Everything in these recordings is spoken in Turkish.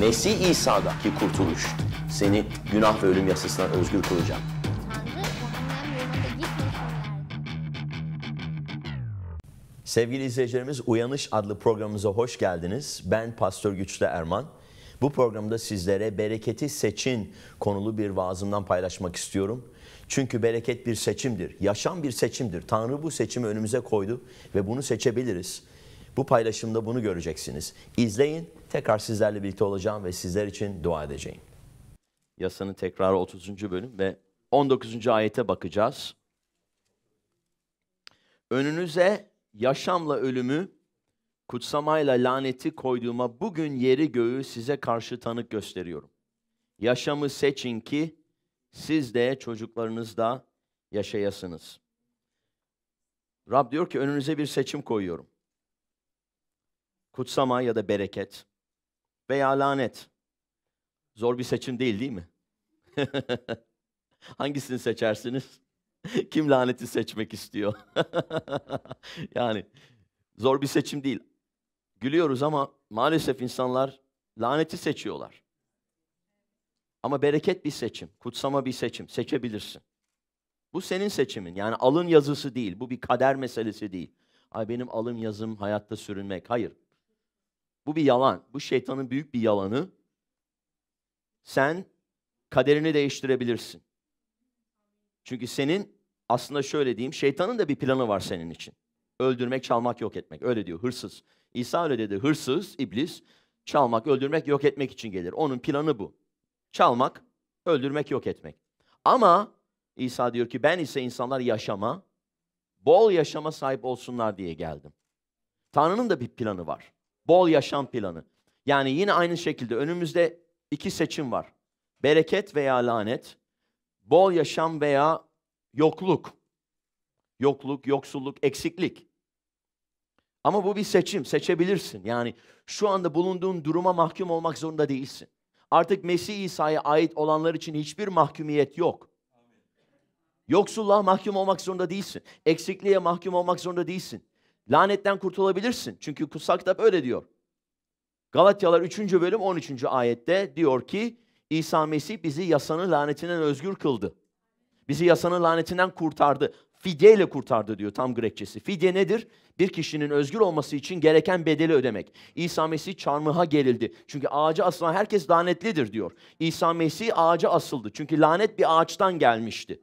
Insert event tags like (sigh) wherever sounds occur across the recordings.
Mesih ki kurtuluş seni günah ve ölüm yasasından özgür kılacak. Sevgili izleyicilerimiz Uyanış adlı programımıza hoş geldiniz. Ben Pastör Güçlü Erman. Bu programda sizlere bereketi seçin konulu bir vaazımdan paylaşmak istiyorum. Çünkü bereket bir seçimdir. Yaşam bir seçimdir. Tanrı bu seçimi önümüze koydu ve bunu seçebiliriz. Bu paylaşımda bunu göreceksiniz. İzleyin. Tekrar sizlerle birlikte olacağım ve sizler için dua edeceğim. Yasanın tekrarı 30. bölüm ve 19. ayete bakacağız. Önünüze yaşamla ölümü, kutsamayla laneti koyduğuma bugün yeri göğü size karşı tanık gösteriyorum. Yaşamı seçin ki siz de çocuklarınız da yaşayasınız. Rab diyor ki önünüze bir seçim koyuyorum kutsama ya da bereket veya lanet. Zor bir seçim değil değil mi? (laughs) Hangisini seçersiniz? (laughs) Kim laneti seçmek istiyor? (laughs) yani zor bir seçim değil. Gülüyoruz ama maalesef insanlar laneti seçiyorlar. Ama bereket bir seçim, kutsama bir seçim. Seçebilirsin. Bu senin seçimin. Yani alın yazısı değil. Bu bir kader meselesi değil. Ay benim alın yazım hayatta sürünmek. Hayır. Bu bir yalan. Bu şeytanın büyük bir yalanı. Sen kaderini değiştirebilirsin. Çünkü senin aslında şöyle diyeyim, şeytanın da bir planı var senin için. Öldürmek, çalmak, yok etmek. Öyle diyor hırsız. İsa öyle dedi. Hırsız, iblis çalmak, öldürmek, yok etmek için gelir. Onun planı bu. Çalmak, öldürmek, yok etmek. Ama İsa diyor ki ben ise insanlar yaşama, bol yaşama sahip olsunlar diye geldim. Tanrı'nın da bir planı var. Bol yaşam planı. Yani yine aynı şekilde önümüzde iki seçim var. Bereket veya lanet. Bol yaşam veya yokluk. Yokluk, yoksulluk, eksiklik. Ama bu bir seçim. Seçebilirsin. Yani şu anda bulunduğun duruma mahkum olmak zorunda değilsin. Artık Mesih İsa'ya ait olanlar için hiçbir mahkumiyet yok. Yoksulluğa mahkum olmak zorunda değilsin. Eksikliğe mahkum olmak zorunda değilsin. Lanetten kurtulabilirsin. Çünkü kutsal kitap öyle diyor. Galatyalar 3. bölüm 13. ayette diyor ki İsa Mesih bizi yasanın lanetinden özgür kıldı. Bizi yasanın lanetinden kurtardı. Fidye ile kurtardı diyor tam Grekçesi. Fidye nedir? Bir kişinin özgür olması için gereken bedeli ödemek. İsa Mesih çarmıha gerildi. Çünkü ağaca asılan herkes lanetlidir diyor. İsa Mesih ağaca asıldı. Çünkü lanet bir ağaçtan gelmişti.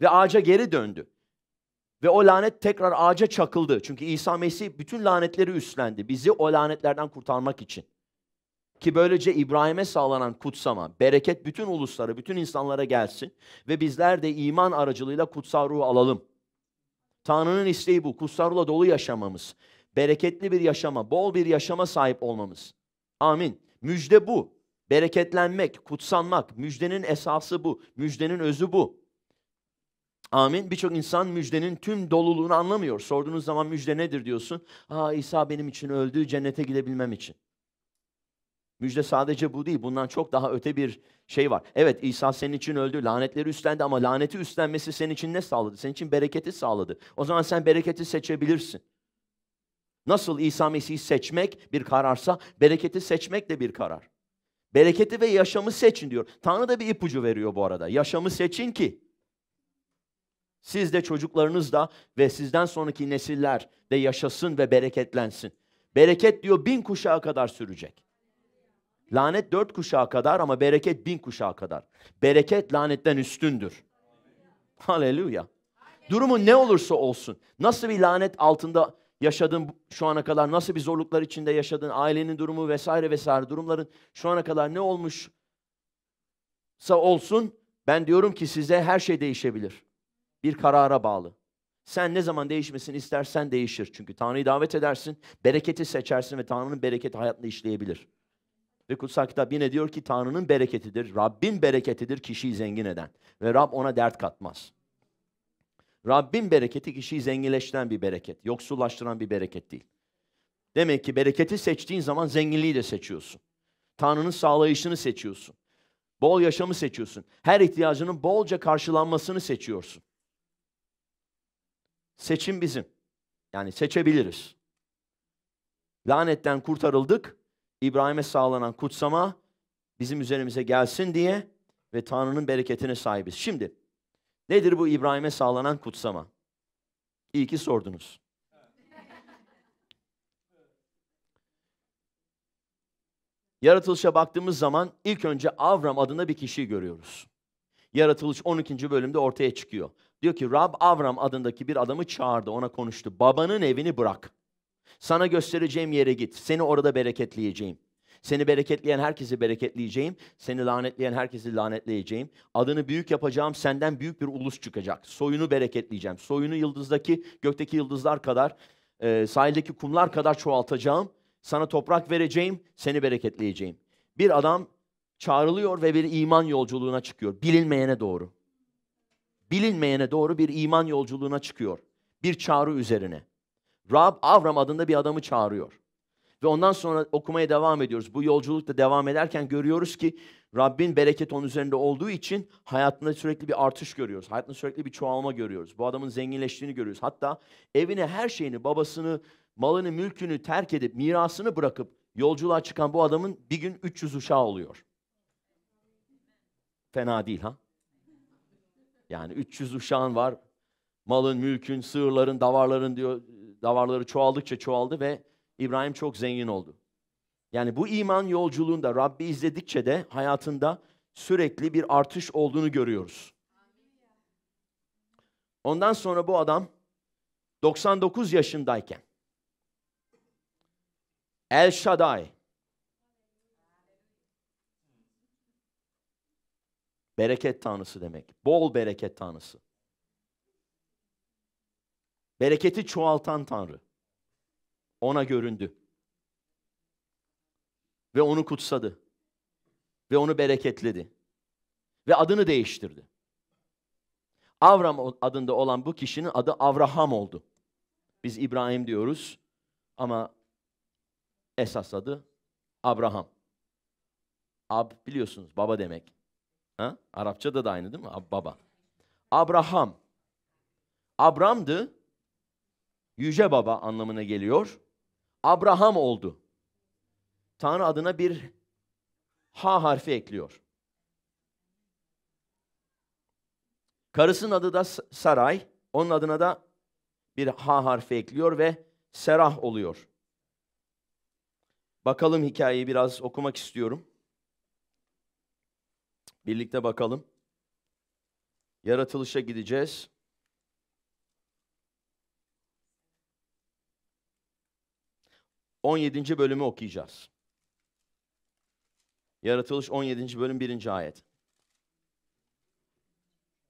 Ve ağaca geri döndü. Ve o lanet tekrar ağaca çakıldı. Çünkü İsa Mesih bütün lanetleri üstlendi. Bizi o lanetlerden kurtarmak için. Ki böylece İbrahim'e sağlanan kutsama, bereket bütün uluslara, bütün insanlara gelsin. Ve bizler de iman aracılığıyla kutsal ruhu alalım. Tanrı'nın isteği bu. Kutsal ruhla dolu yaşamamız. Bereketli bir yaşama, bol bir yaşama sahip olmamız. Amin. Müjde bu. Bereketlenmek, kutsanmak. Müjdenin esası bu. Müjdenin özü bu. Amin. Birçok insan müjdenin tüm doluluğunu anlamıyor. Sorduğunuz zaman müjde nedir diyorsun. Aa İsa benim için öldü cennete gidebilmem için. Müjde sadece bu değil. Bundan çok daha öte bir şey var. Evet İsa senin için öldü. Lanetleri üstlendi ama laneti üstlenmesi senin için ne sağladı? Senin için bereketi sağladı. O zaman sen bereketi seçebilirsin. Nasıl İsa Mesih'i seçmek bir kararsa bereketi seçmek de bir karar. Bereketi ve yaşamı seçin diyor. Tanrı da bir ipucu veriyor bu arada. Yaşamı seçin ki siz de çocuklarınız da ve sizden sonraki nesiller de yaşasın ve bereketlensin. Bereket diyor bin kuşağa kadar sürecek. Lanet dört kuşağa kadar ama bereket bin kuşağa kadar. Bereket lanetten üstündür. Haleluya. Durumu ne olursa olsun, nasıl bir lanet altında yaşadın şu ana kadar, nasıl bir zorluklar içinde yaşadın, ailenin durumu vesaire vesaire durumların şu ana kadar ne olmuşsa olsun, ben diyorum ki size her şey değişebilir bir karara bağlı. Sen ne zaman değişmesini istersen değişir. Çünkü Tanrı'yı davet edersin, bereketi seçersin ve Tanrı'nın bereketi hayatını işleyebilir. Ve kutsal kitap yine diyor ki Tanrı'nın bereketidir, Rabbin bereketidir kişiyi zengin eden. Ve Rab ona dert katmaz. Rabbin bereketi kişiyi zenginleştiren bir bereket, yoksullaştıran bir bereket değil. Demek ki bereketi seçtiğin zaman zenginliği de seçiyorsun. Tanrı'nın sağlayışını seçiyorsun. Bol yaşamı seçiyorsun. Her ihtiyacının bolca karşılanmasını seçiyorsun. Seçim bizim. Yani seçebiliriz. Lanetten kurtarıldık. İbrahim'e sağlanan kutsama bizim üzerimize gelsin diye ve Tanrı'nın bereketine sahibiz. Şimdi nedir bu İbrahim'e sağlanan kutsama? İyi ki sordunuz. Yaratılışa baktığımız zaman ilk önce Avram adında bir kişiyi görüyoruz. Yaratılış 12. bölümde ortaya çıkıyor. Diyor ki Rab Avram adındaki bir adamı çağırdı ona konuştu. Babanın evini bırak. Sana göstereceğim yere git. Seni orada bereketleyeceğim. Seni bereketleyen herkesi bereketleyeceğim. Seni lanetleyen herkesi lanetleyeceğim. Adını büyük yapacağım. Senden büyük bir ulus çıkacak. Soyunu bereketleyeceğim. Soyunu yıldızdaki, gökteki yıldızlar kadar, e, sahildeki kumlar kadar çoğaltacağım. Sana toprak vereceğim. Seni bereketleyeceğim. Bir adam çağrılıyor ve bir iman yolculuğuna çıkıyor. Bilinmeyene doğru. Bilinmeyene doğru bir iman yolculuğuna çıkıyor. Bir çağrı üzerine. Rab Avram adında bir adamı çağırıyor. Ve ondan sonra okumaya devam ediyoruz. Bu yolculukta devam ederken görüyoruz ki Rabbin bereket onun üzerinde olduğu için hayatında sürekli bir artış görüyoruz. Hayatında sürekli bir çoğalma görüyoruz. Bu adamın zenginleştiğini görüyoruz. Hatta evine her şeyini, babasını, malını, mülkünü terk edip mirasını bırakıp yolculuğa çıkan bu adamın bir gün 300 uşağı oluyor. Fena değil ha? Yani 300 uşağın var. Malın, mülkün, sığırların, davarların diyor. Davarları çoğaldıkça çoğaldı ve İbrahim çok zengin oldu. Yani bu iman yolculuğunda Rabbi izledikçe de hayatında sürekli bir artış olduğunu görüyoruz. Ondan sonra bu adam 99 yaşındayken El Shaddai Bereket tanrısı demek. Bol bereket tanrısı. Bereketi çoğaltan tanrı. Ona göründü. Ve onu kutsadı. Ve onu bereketledi. Ve adını değiştirdi. Avram adında olan bu kişinin adı Avraham oldu. Biz İbrahim diyoruz ama esas adı Abraham. Ab biliyorsunuz baba demek. Ha? Arapçada da aynı değil mi? Baba. Abraham. Abram'dı. Yüce baba anlamına geliyor. Abraham oldu. Tanrı adına bir ha harfi ekliyor. Karısının adı da Saray. Onun adına da bir ha harfi ekliyor ve Serah oluyor. Bakalım hikayeyi biraz okumak istiyorum. Birlikte bakalım. Yaratılışa gideceğiz. On bölümü okuyacağız. Yaratılış 17. bölüm 1. ayet.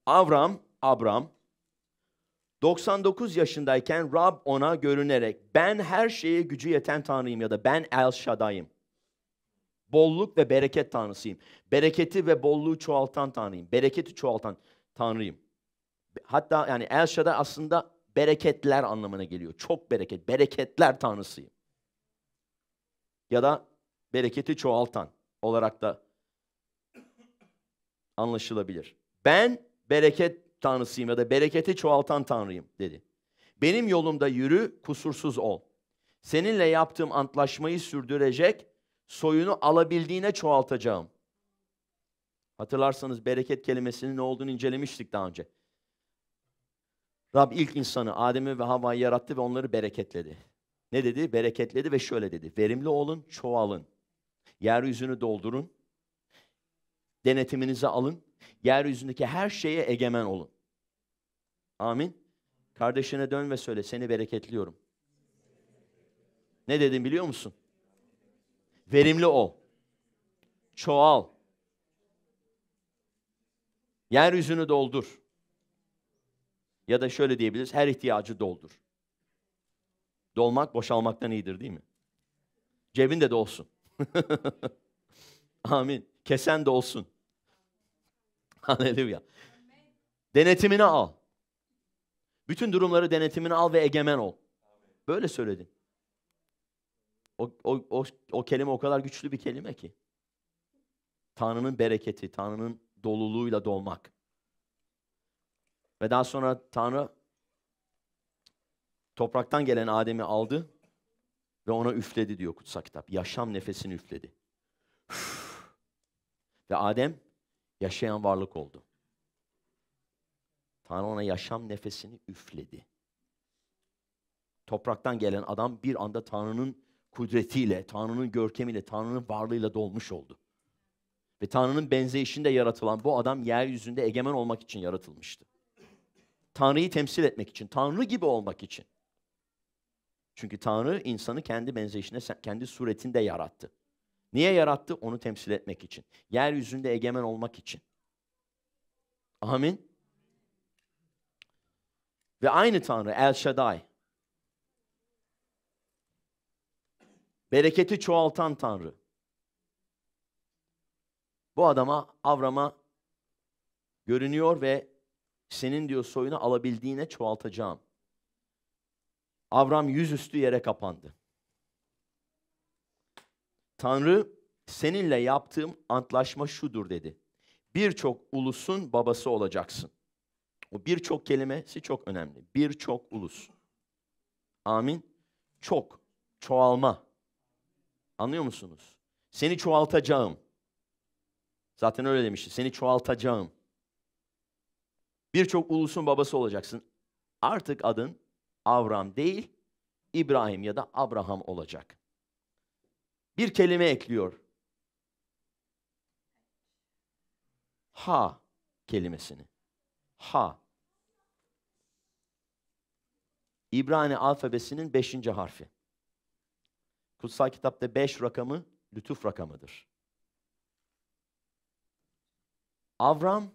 Avram, Abram 99 yaşındayken Rab ona görünerek ben her şeye gücü yeten Tanrıyım ya da ben El Shaddai'yim. Bolluk ve bereket tanrısıyım. Bereketi ve bolluğu çoğaltan tanrıyım. Bereketi çoğaltan tanrıyım. Hatta yani El Shaddai aslında bereketler anlamına geliyor. Çok bereket, bereketler tanrısıyım. Ya da bereketi çoğaltan olarak da anlaşılabilir. Ben bereket tanrısıyım ya da bereketi çoğaltan tanrıyım dedi. Benim yolumda yürü, kusursuz ol. Seninle yaptığım antlaşmayı sürdürecek soyunu alabildiğine çoğaltacağım. Hatırlarsanız bereket kelimesinin ne olduğunu incelemiştik daha önce. Rab ilk insanı Adem'i ve Havva'yı yarattı ve onları bereketledi. Ne dedi? Bereketledi ve şöyle dedi. Verimli olun, çoğalın. Yeryüzünü doldurun. Denetiminizi alın. Yeryüzündeki her şeye egemen olun. Amin. Kardeşine dön ve söyle seni bereketliyorum. Ne dedim biliyor musun? Verimli ol. Çoğal. Yeryüzünü doldur. Ya da şöyle diyebiliriz, her ihtiyacı doldur. Dolmak boşalmaktan iyidir değil mi? Cebinde de olsun. (laughs) Amin. Kesen de olsun. (laughs) Haleluya. Denetimini al. Bütün durumları denetimini al ve egemen ol. Böyle söyledin. O, o, o, o kelime o kadar güçlü bir kelime ki. Tanrı'nın bereketi, Tanrı'nın doluluğuyla dolmak. Ve daha sonra Tanrı topraktan gelen Adem'i aldı ve ona üfledi diyor kutsal kitap. Yaşam nefesini üfledi. Üf. Ve Adem yaşayan varlık oldu. Tanrı ona yaşam nefesini üfledi. Topraktan gelen adam bir anda Tanrı'nın kudretiyle, Tanrı'nın görkemiyle, Tanrı'nın varlığıyla dolmuş oldu. Ve Tanrı'nın benzeyişinde yaratılan bu adam yeryüzünde egemen olmak için yaratılmıştı. Tanrı'yı temsil etmek için, Tanrı gibi olmak için. Çünkü Tanrı insanı kendi benzeyişine, kendi suretinde yarattı. Niye yarattı? Onu temsil etmek için. Yeryüzünde egemen olmak için. Amin. Ve aynı Tanrı El Shaddai, Bereketi çoğaltan Tanrı. Bu adama, Avram'a görünüyor ve senin diyor soyunu alabildiğine çoğaltacağım. Avram yüzüstü yere kapandı. Tanrı seninle yaptığım antlaşma şudur dedi. Birçok ulusun babası olacaksın. O birçok kelimesi çok önemli. Birçok ulus. Amin. Çok, çoğalma. Anlıyor musunuz? Seni çoğaltacağım. Zaten öyle demişti. Seni çoğaltacağım. Birçok ulusun babası olacaksın. Artık adın Avram değil, İbrahim ya da Abraham olacak. Bir kelime ekliyor. Ha kelimesini. Ha. İbrani alfabesinin beşinci harfi. Kutsal kitapta beş rakamı lütuf rakamıdır. Avram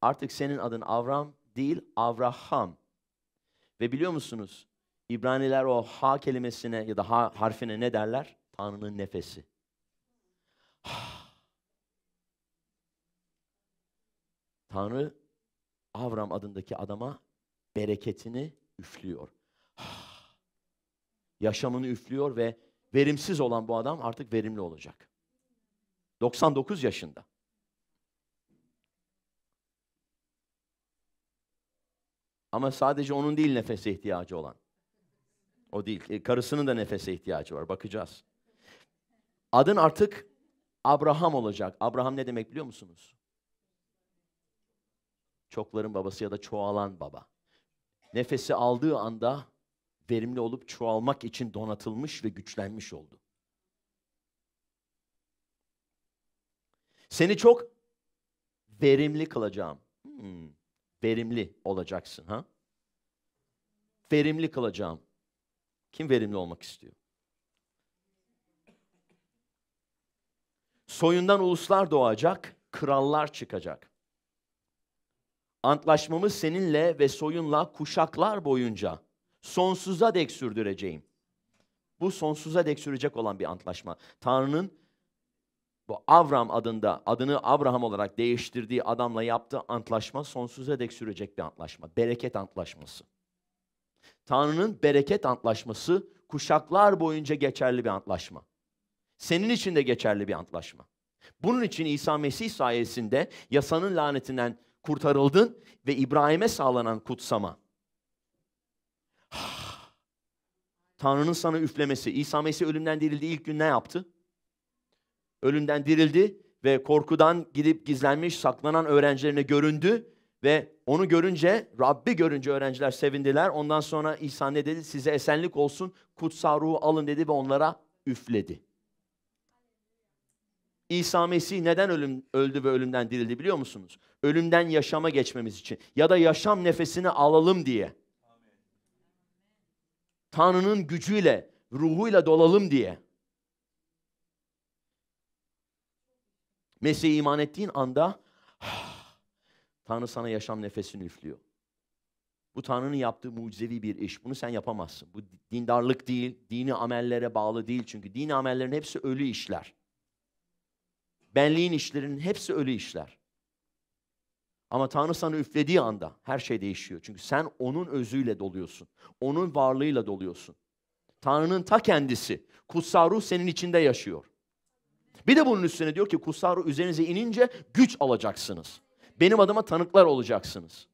artık senin adın Avram değil Avraham. Ve biliyor musunuz İbraniler o ha kelimesine ya da ha harfine ne derler? Tanrı'nın nefesi. (sighs) Tanrı Avram adındaki adama bereketini üflüyor. (sighs) Yaşamını üflüyor ve Verimsiz olan bu adam artık verimli olacak. 99 yaşında. Ama sadece onun değil nefese ihtiyacı olan. O değil. E, karısının da nefese ihtiyacı var. Bakacağız. Adın artık Abraham olacak. Abraham ne demek biliyor musunuz? Çokların babası ya da çoğalan baba. Nefesi aldığı anda verimli olup çoğalmak için donatılmış ve güçlenmiş oldu. Seni çok verimli kılacağım. Hmm, verimli olacaksın ha? Verimli kılacağım. Kim verimli olmak istiyor? Soyundan uluslar doğacak, krallar çıkacak. Antlaşmamız seninle ve soyunla kuşaklar boyunca sonsuza dek sürdüreceğim. Bu sonsuza dek sürecek olan bir antlaşma. Tanrı'nın bu Avram adında, adını Abraham olarak değiştirdiği adamla yaptığı antlaşma sonsuza dek sürecek bir antlaşma. Bereket antlaşması. Tanrı'nın bereket antlaşması kuşaklar boyunca geçerli bir antlaşma. Senin için de geçerli bir antlaşma. Bunun için İsa Mesih sayesinde yasanın lanetinden kurtarıldın ve İbrahim'e sağlanan kutsama Tanrı'nın sana üflemesi. İsa Mesih ölümden dirildi ilk gün ne yaptı? Ölümden dirildi ve korkudan gidip gizlenmiş, saklanan öğrencilerine göründü ve onu görünce, Rabbi görünce öğrenciler sevindiler. Ondan sonra İsa ne dedi? Size esenlik olsun, kutsal ruhu alın dedi ve onlara üfledi. İsa Mesih neden ölüm, öldü ve ölümden dirildi biliyor musunuz? Ölümden yaşama geçmemiz için ya da yaşam nefesini alalım diye. Tanrı'nın gücüyle, ruhuyla dolalım diye. Mesih'e iman ettiğin anda (sighs) Tanrı sana yaşam nefesini üflüyor. Bu Tanrı'nın yaptığı mucizevi bir iş. Bunu sen yapamazsın. Bu dindarlık değil, dini amellere bağlı değil. Çünkü dini amellerin hepsi ölü işler. Benliğin işlerinin hepsi ölü işler. Ama Tanrı sana üflediği anda her şey değişiyor. Çünkü sen onun özüyle doluyorsun. Onun varlığıyla doluyorsun. Tanrı'nın ta kendisi. Kutsal ruh senin içinde yaşıyor. Bir de bunun üstüne diyor ki kutsal ruh üzerinize inince güç alacaksınız. Benim adıma tanıklar olacaksınız.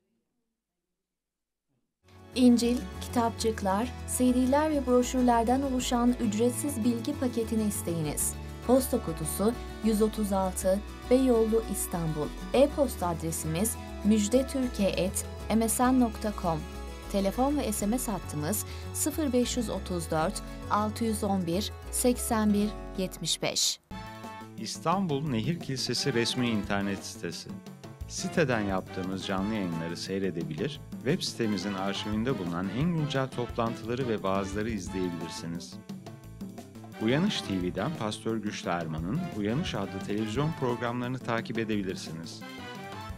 İncil, kitapçıklar, CD'ler ve broşürlerden oluşan ücretsiz bilgi paketini isteyiniz. Posta kutusu 136 Beyoğlu İstanbul. E-posta adresimiz müjdetürkiye@msn.com. Telefon ve SMS hattımız 0534 611 81 75. İstanbul Nehir Kilisesi resmi internet sitesi. Siteden yaptığımız canlı yayınları seyredebilir, web sitemizin arşivinde bulunan en güncel toplantıları ve vaazları izleyebilirsiniz. Uyanış TV'den Pastör Güçlü Erman'ın Uyanış adlı televizyon programlarını takip edebilirsiniz.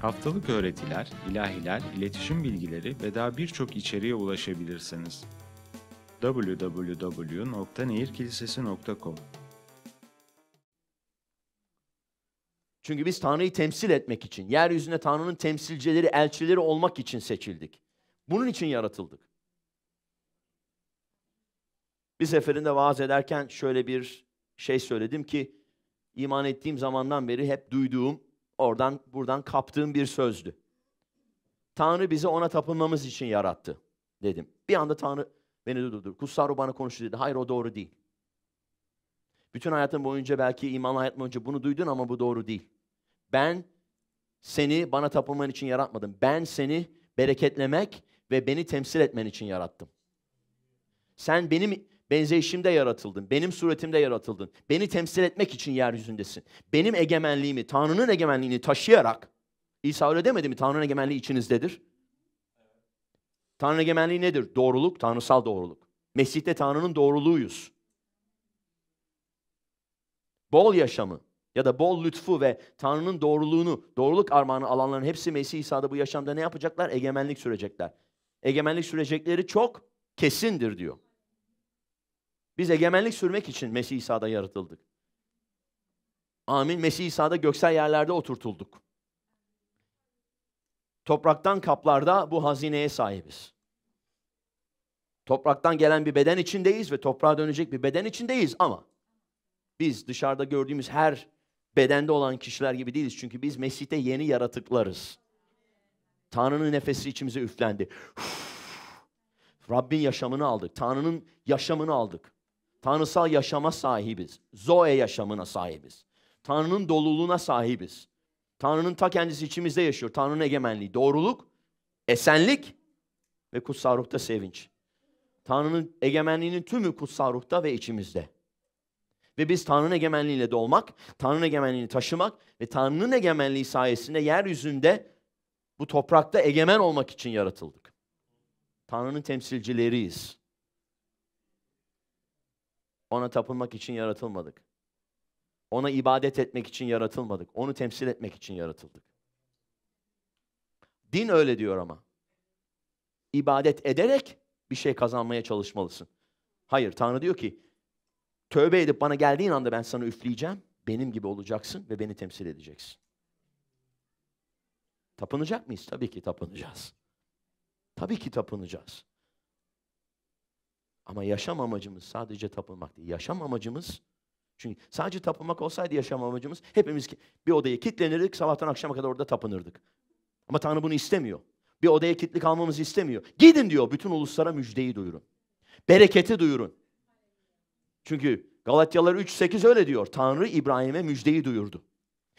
Haftalık öğretiler, ilahiler, iletişim bilgileri ve daha birçok içeriğe ulaşabilirsiniz. www.nehirkilisesi.com Çünkü biz Tanrı'yı temsil etmek için, yeryüzünde Tanrı'nın temsilcileri, elçileri olmak için seçildik. Bunun için yaratıldık. Bir seferinde vaaz ederken şöyle bir şey söyledim ki iman ettiğim zamandan beri hep duyduğum, oradan buradan kaptığım bir sözdü. Tanrı bizi ona tapınmamız için yarattı dedim. Bir anda Tanrı beni durdurdu. Kutsaro bana konuştu dedi. Hayır o doğru değil. Bütün hayatım boyunca belki iman hayatım boyunca bunu duydun ama bu doğru değil. Ben seni bana tapınman için yaratmadım. Ben seni bereketlemek ve beni temsil etmen için yarattım. Sen benim Benzeşimde yaratıldın. Benim suretimde yaratıldın. Beni temsil etmek için yeryüzündesin. Benim egemenliğimi, Tanrı'nın egemenliğini taşıyarak İsa öyle demedi mi? Tanrı'nın egemenliği içinizdedir. Tanrı'nın egemenliği nedir? Doğruluk, tanrısal doğruluk. Mesih'te Tanrı'nın doğruluğuyuz. Bol yaşamı ya da bol lütfu ve Tanrı'nın doğruluğunu, doğruluk armağanı alanların hepsi Mesih İsa'da bu yaşamda ne yapacaklar? Egemenlik sürecekler. Egemenlik sürecekleri çok kesindir diyor. Biz egemenlik sürmek için Mesih İsa'da yaratıldık. Amin. Mesih İsa'da göksel yerlerde oturtulduk. Topraktan kaplarda bu hazineye sahibiz. Topraktan gelen bir beden içindeyiz ve toprağa dönecek bir beden içindeyiz ama biz dışarıda gördüğümüz her bedende olan kişiler gibi değiliz. Çünkü biz Mesih'te yeni yaratıklarız. Tanrı'nın nefesi içimize üflendi. Uf, Rabbin yaşamını aldık. Tanrı'nın yaşamını aldık. Tanrısal yaşama sahibiz. Zoe yaşamına sahibiz. Tanrı'nın doluluğuna sahibiz. Tanrı'nın ta kendisi içimizde yaşıyor. Tanrı'nın egemenliği, doğruluk, esenlik ve kutsal ruhta sevinç. Tanrı'nın egemenliğinin tümü kutsal ruhta ve içimizde. Ve biz Tanrı'nın egemenliğiyle dolmak, Tanrı'nın egemenliğini taşımak ve Tanrı'nın egemenliği sayesinde yeryüzünde bu toprakta egemen olmak için yaratıldık. Tanrı'nın temsilcileriyiz. Ona tapınmak için yaratılmadık. Ona ibadet etmek için yaratılmadık. Onu temsil etmek için yaratıldık. Din öyle diyor ama. İbadet ederek bir şey kazanmaya çalışmalısın. Hayır, Tanrı diyor ki, tövbe edip bana geldiğin anda ben sana üfleyeceğim, benim gibi olacaksın ve beni temsil edeceksin. Tapınacak mıyız? Tabii ki tapınacağız. Tabii ki tapınacağız. Ama yaşam amacımız sadece tapınmak değil. Yaşam amacımız çünkü sadece tapınmak olsaydı yaşam amacımız hepimiz bir odaya kilitlenirdik sabahtan akşama kadar orada tapınırdık. Ama Tanrı bunu istemiyor. Bir odaya kilitli kalmamızı istemiyor. Gidin diyor bütün uluslara müjdeyi duyurun. Bereketi duyurun. Çünkü Galatyalar 3.8 öyle diyor. Tanrı İbrahim'e müjdeyi duyurdu.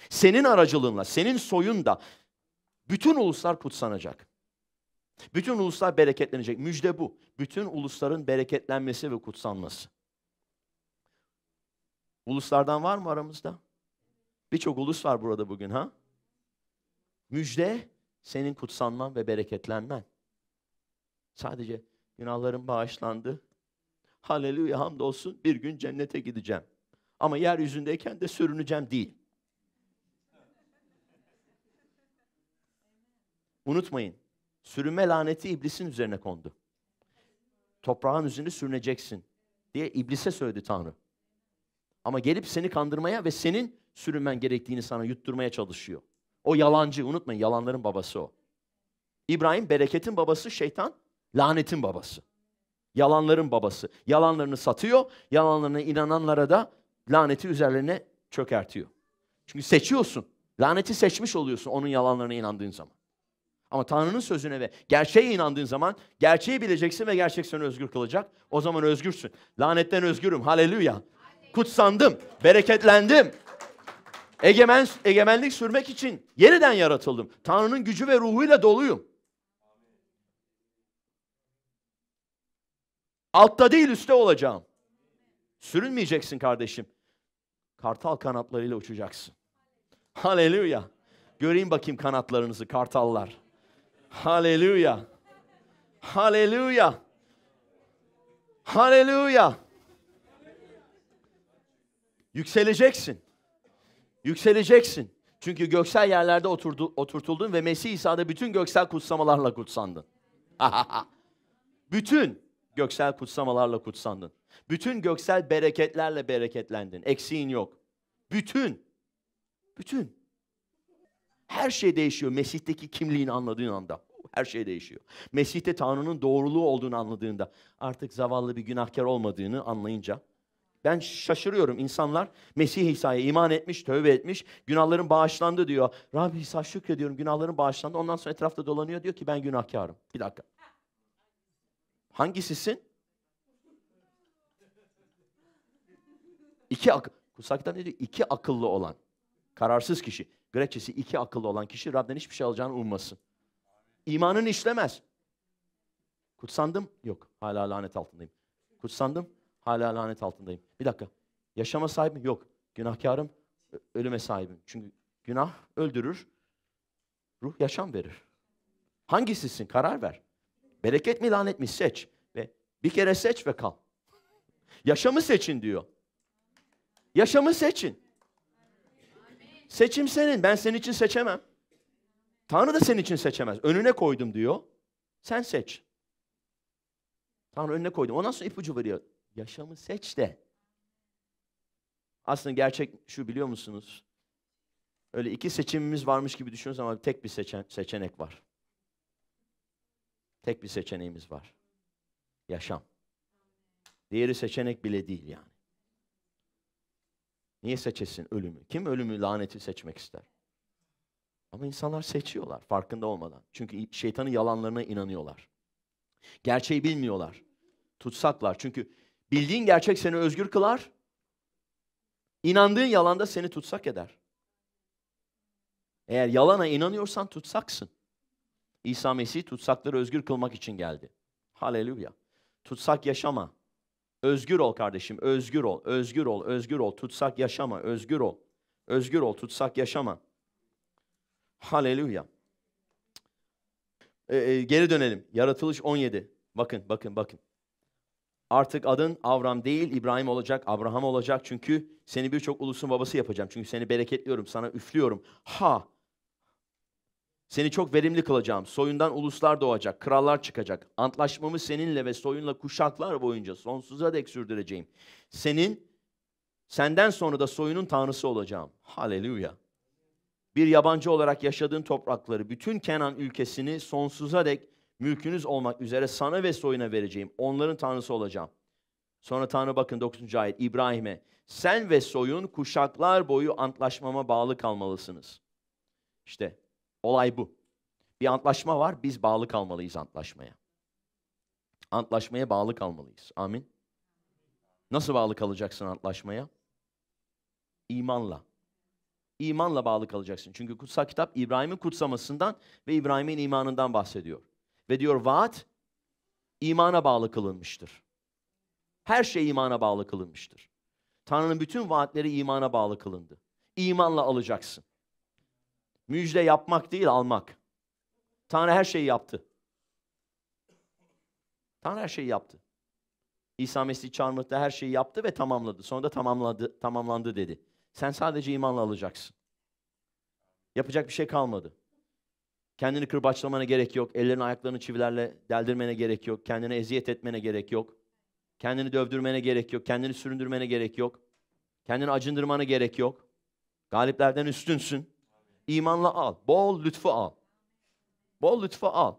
Senin aracılığınla, senin soyunda bütün uluslar kutsanacak. Bütün uluslar bereketlenecek. Müjde bu. Bütün ulusların bereketlenmesi ve kutsanması. Uluslardan var mı aramızda? Birçok ulus var burada bugün ha? Müjde senin kutsanman ve bereketlenmen. Sadece günahların bağışlandı. Haleluya hamdolsun bir gün cennete gideceğim. Ama yeryüzündeyken de sürüneceğim değil. Unutmayın Sürünme laneti iblisin üzerine kondu. Toprağın üzerine sürüneceksin diye iblise söyledi Tanrı. Ama gelip seni kandırmaya ve senin sürünmen gerektiğini sana yutturmaya çalışıyor. O yalancı unutmayın yalanların babası o. İbrahim bereketin babası şeytan, lanetin babası. Yalanların babası. Yalanlarını satıyor, yalanlarına inananlara da laneti üzerlerine çökertiyor. Çünkü seçiyorsun. Laneti seçmiş oluyorsun onun yalanlarına inandığın zaman. Ama Tanrı'nın sözüne ve gerçeğe inandığın zaman gerçeği bileceksin ve gerçek seni özgür kılacak. O zaman özgürsün. Lanetten özgürüm. Haleluya. Kutsandım. Bereketlendim. Egemen, egemenlik sürmek için yeniden yaratıldım. Tanrı'nın gücü ve ruhuyla doluyum. Altta değil üstte olacağım. Sürünmeyeceksin kardeşim. Kartal kanatlarıyla uçacaksın. Haleluya. Göreyim bakayım kanatlarınızı kartallar. Haleluya. Haleluya. Haleluya. Yükseleceksin. Yükseleceksin. Çünkü göksel yerlerde oturdu, oturtuldun ve Mesih İsa'da bütün göksel kutsamalarla kutsandın. (laughs) bütün göksel kutsamalarla kutsandın. Bütün göksel bereketlerle bereketlendin. Eksiğin yok. Bütün. Bütün. Her şey değişiyor Mesih'teki kimliğini anladığın anda. Her şey değişiyor. Mesih'te Tanrı'nın doğruluğu olduğunu anladığında, artık zavallı bir günahkar olmadığını anlayınca, ben şaşırıyorum. İnsanlar Mesih İsa'ya iman etmiş, tövbe etmiş. Günahların bağışlandı diyor. Rabbi İsa şükrediyorum günahların bağışlandı. Ondan sonra etrafta dolanıyor diyor ki ben günahkarım. Bir dakika. Hangisisin? İki ak Kutsaktan ne diyor? İki akıllı olan. Kararsız kişi. Grekçesi iki akıllı olan kişi Rab'den hiçbir şey alacağını ummasın. İmanın işlemez. Kutsandım? Yok. Hala lanet altındayım. Kutsandım? Hala lanet altındayım. Bir dakika. Yaşama sahibim? Yok. Günahkarım? Ölüme sahibim. Çünkü günah öldürür. Ruh yaşam verir. Hangisisin? Karar ver. Bereket mi lanet mi? Seç. Ve bir kere seç ve kal. Yaşamı seçin diyor. Yaşamı seçin. Seçim senin. Ben senin için seçemem. Tanrı da senin için seçemez. Önüne koydum diyor. Sen seç. Tanrı önüne koydum. O nasıl ipucu veriyor. Yaşamı seç de. Aslında gerçek şu biliyor musunuz? Öyle iki seçimimiz varmış gibi düşünüyoruz ama tek bir seçen, seçenek var. Tek bir seçeneğimiz var. Yaşam. Diğeri seçenek bile değil yani. Niye seçesin ölümü? Kim ölümü laneti seçmek ister? Ama insanlar seçiyorlar farkında olmadan. Çünkü şeytanın yalanlarına inanıyorlar. Gerçeği bilmiyorlar. Tutsaklar. Çünkü bildiğin gerçek seni özgür kılar. İnandığın yalan da seni tutsak eder. Eğer yalana inanıyorsan tutsaksın. İsa Mesih tutsakları özgür kılmak için geldi. Haleluya. Tutsak yaşama. Özgür ol kardeşim, özgür ol, özgür ol, özgür ol. Tutsak yaşama, özgür ol. Özgür ol, tutsak yaşama. Haleluya. Ee, geri dönelim. Yaratılış 17. Bakın, bakın, bakın. Artık adın Avram değil, İbrahim olacak, Abraham olacak. Çünkü seni birçok ulusun babası yapacağım. Çünkü seni bereketliyorum, sana üflüyorum. Ha! Seni çok verimli kılacağım. Soyundan uluslar doğacak, krallar çıkacak. Antlaşmamı seninle ve soyunla kuşaklar boyunca sonsuza dek sürdüreceğim. Senin, senden sonra da soyunun tanrısı olacağım. Haleluya bir yabancı olarak yaşadığın toprakları, bütün Kenan ülkesini sonsuza dek mülkünüz olmak üzere sana ve soyuna vereceğim. Onların tanrısı olacağım. Sonra Tanrı bakın 9. ayet İbrahim'e sen ve soyun kuşaklar boyu antlaşmama bağlı kalmalısınız. İşte olay bu. Bir antlaşma var biz bağlı kalmalıyız antlaşmaya. Antlaşmaya bağlı kalmalıyız. Amin. Nasıl bağlı kalacaksın antlaşmaya? İmanla imanla bağlı kalacaksın. Çünkü kutsal kitap İbrahim'in kutsamasından ve İbrahim'in imanından bahsediyor. Ve diyor vaat imana bağlı kılınmıştır. Her şey imana bağlı kılınmıştır. Tanrı'nın bütün vaatleri imana bağlı kılındı. İmanla alacaksın. Müjde yapmak değil almak. Tanrı her şeyi yaptı. Tanrı her şeyi yaptı. İsa Mesih çarmıhta her şeyi yaptı ve tamamladı. Sonra da tamamladı, tamamlandı dedi. Sen sadece imanla alacaksın. Yapacak bir şey kalmadı. Kendini kırbaçlamana gerek yok. Ellerini ayaklarını çivilerle deldirmene gerek yok. Kendine eziyet etmene gerek yok. Kendini dövdürmene gerek yok. Kendini süründürmene gerek yok. Kendini acındırmana gerek yok. Galiplerden üstünsün. İmanla al. Bol lütfu al. Bol lütfu al.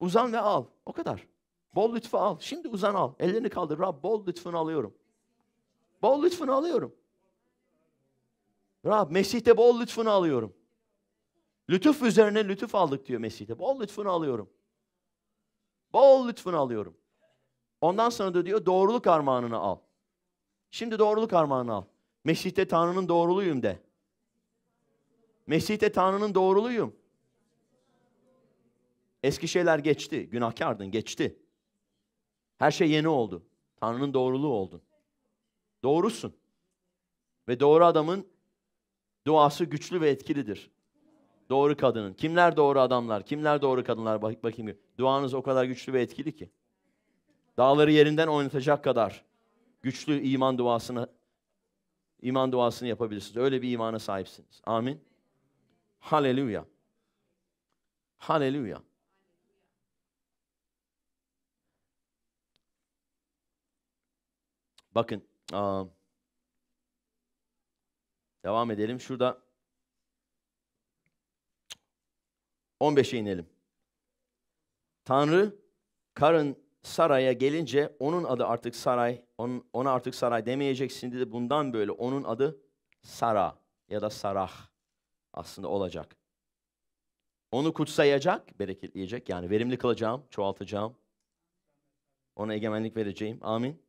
Uzan ve al. O kadar. Bol lütfu al. Şimdi uzan al. Ellerini kaldır. Rab bol lütfunu alıyorum. Bol lütfunu alıyorum. Rab Mesih'te bol lütfunu alıyorum. Lütuf üzerine lütuf aldık diyor Mesih'te. Bol lütfunu alıyorum. Bol lütfunu alıyorum. Ondan sonra da diyor doğruluk armağanını al. Şimdi doğruluk armağanı al. Mesih'te Tanrı'nın doğruluyum de. Mesih'te Tanrı'nın doğruluyum. Eski şeyler geçti. Günahkardın, geçti. Her şey yeni oldu. Tanrı'nın doğruluğu oldun. Doğrusun. Ve doğru adamın Duası güçlü ve etkilidir. Doğru kadının. Kimler doğru adamlar? Kimler doğru kadınlar? Bak bakayım. Duanız o kadar güçlü ve etkili ki. Dağları yerinden oynatacak kadar güçlü iman duasını iman duasını yapabilirsiniz. Öyle bir imana sahipsiniz. Amin. Haleluya. Haleluya. Bakın, um, Devam edelim. Şurada 15'e inelim. Tanrı karın saraya gelince onun adı artık saray, onun, ona artık saray demeyeceksin dedi. Bundan böyle onun adı Sara ya da Sarah aslında olacak. Onu kutsayacak, bereketleyecek yani verimli kılacağım, çoğaltacağım. Ona egemenlik vereceğim. Amin.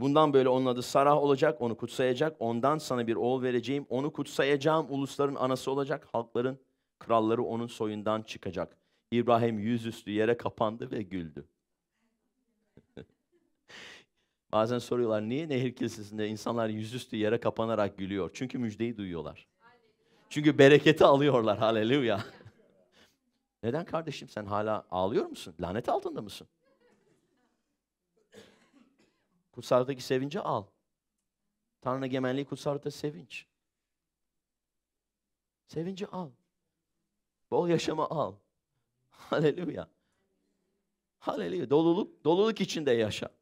Bundan böyle onun adı Sarah olacak, onu kutsayacak. Ondan sana bir oğul vereceğim, onu kutsayacağım. Ulusların anası olacak, halkların kralları onun soyundan çıkacak. İbrahim yüzüstü yere kapandı ve güldü. (laughs) Bazen soruyorlar niye nehir kilisesinde insanlar yüzüstü yere kapanarak gülüyor? Çünkü müjdeyi duyuyorlar. Çünkü bereketi alıyorlar. Haleluya. (laughs) Neden kardeşim sen hala ağlıyor musun? Lanet altında mısın? Kutsaldaki sevinci al. Tanrı egemenliği kutsalda sevinç. Sevinci al. Bol yaşama al. (laughs) Haleluya. Haleluya. Doluluk, doluluk içinde yaşa.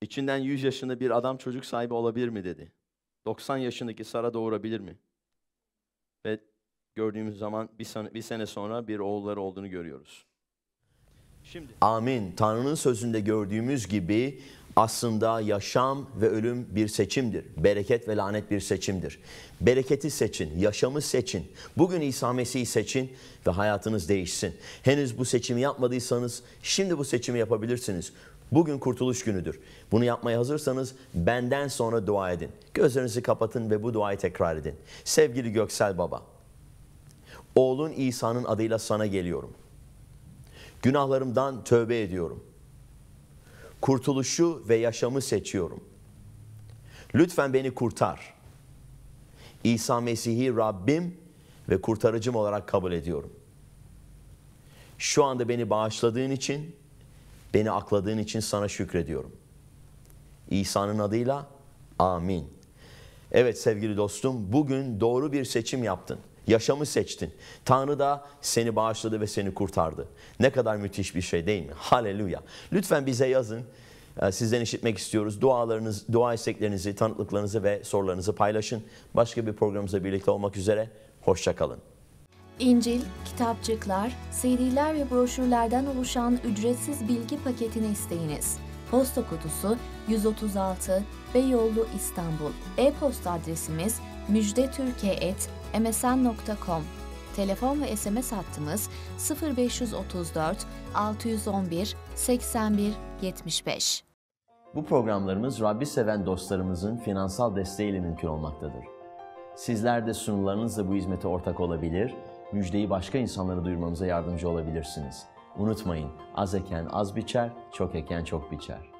İçinden 100 yaşında bir adam çocuk sahibi olabilir mi dedi. 90 yaşındaki Sara doğurabilir mi? Ve gördüğümüz zaman bir sene, bir sene sonra bir oğulları olduğunu görüyoruz. Amin. Tanrı'nın sözünde gördüğümüz gibi aslında yaşam ve ölüm bir seçimdir. Bereket ve lanet bir seçimdir. Bereketi seçin, yaşamı seçin. Bugün İsa Mesih'i seçin ve hayatınız değişsin. Henüz bu seçimi yapmadıysanız şimdi bu seçimi yapabilirsiniz. Bugün kurtuluş günüdür. Bunu yapmaya hazırsanız benden sonra dua edin. Gözlerinizi kapatın ve bu duayı tekrar edin. Sevgili Göksel Baba, oğlun İsa'nın adıyla sana geliyorum. Günahlarımdan tövbe ediyorum. Kurtuluşu ve yaşamı seçiyorum. Lütfen beni kurtar. İsa Mesih'i Rabbim ve kurtarıcım olarak kabul ediyorum. Şu anda beni bağışladığın için, beni akladığın için sana şükrediyorum. İsa'nın adıyla amin. Evet sevgili dostum, bugün doğru bir seçim yaptın. Yaşamı seçtin. Tanrı da seni bağışladı ve seni kurtardı. Ne kadar müthiş bir şey değil mi? Haleluya. Lütfen bize yazın. Ee, sizden işitmek istiyoruz. Dualarınız, dua isteklerinizi, tanıklıklarınızı ve sorularınızı paylaşın. Başka bir programımızda birlikte olmak üzere. Hoşçakalın. İncil, kitapçıklar, CD'ler ve broşürlerden oluşan ücretsiz bilgi paketini isteyiniz. Posta kutusu 136 Beyoğlu İstanbul. E-posta adresimiz müjdetürkiye@msn.com. Telefon ve SMS hattımız 0534 611 81 75. Bu programlarımız Rabbi seven dostlarımızın finansal desteğiyle mümkün olmaktadır. Sizler de sunularınızla bu hizmete ortak olabilir, müjdeyi başka insanlara duyurmamıza yardımcı olabilirsiniz. Unutmayın az eken az biçer, çok eken çok biçer.